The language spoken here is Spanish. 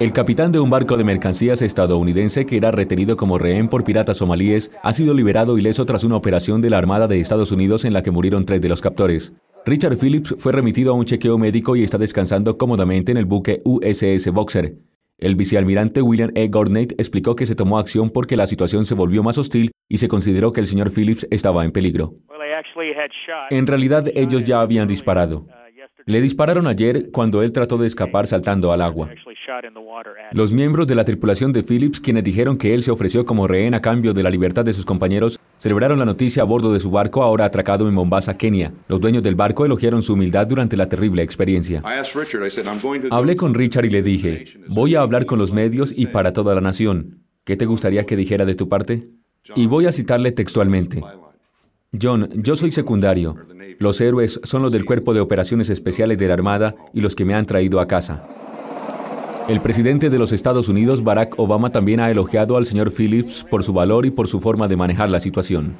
El capitán de un barco de mercancías estadounidense que era retenido como rehén por piratas somalíes ha sido liberado ileso tras una operación de la Armada de Estados Unidos en la que murieron tres de los captores. Richard Phillips fue remitido a un chequeo médico y está descansando cómodamente en el buque USS Boxer. El vicealmirante William E. Gornet explicó que se tomó acción porque la situación se volvió más hostil y se consideró que el señor Phillips estaba en peligro. En realidad ellos ya habían disparado. Uh, Le dispararon ayer cuando él trató de escapar saltando al agua. Los miembros de la tripulación de Phillips, quienes dijeron que él se ofreció como rehén a cambio de la libertad de sus compañeros, celebraron la noticia a bordo de su barco ahora atracado en Mombasa, Kenia. Los dueños del barco elogiaron su humildad durante la terrible experiencia. Hablé con Richard y le dije, voy a hablar con los medios y para toda la nación. ¿Qué te gustaría que dijera de tu parte? Y voy a citarle textualmente. John, yo soy secundario. Los héroes son los del Cuerpo de Operaciones Especiales de la Armada y los que me han traído a casa. El presidente de los Estados Unidos, Barack Obama, también ha elogiado al señor Phillips por su valor y por su forma de manejar la situación.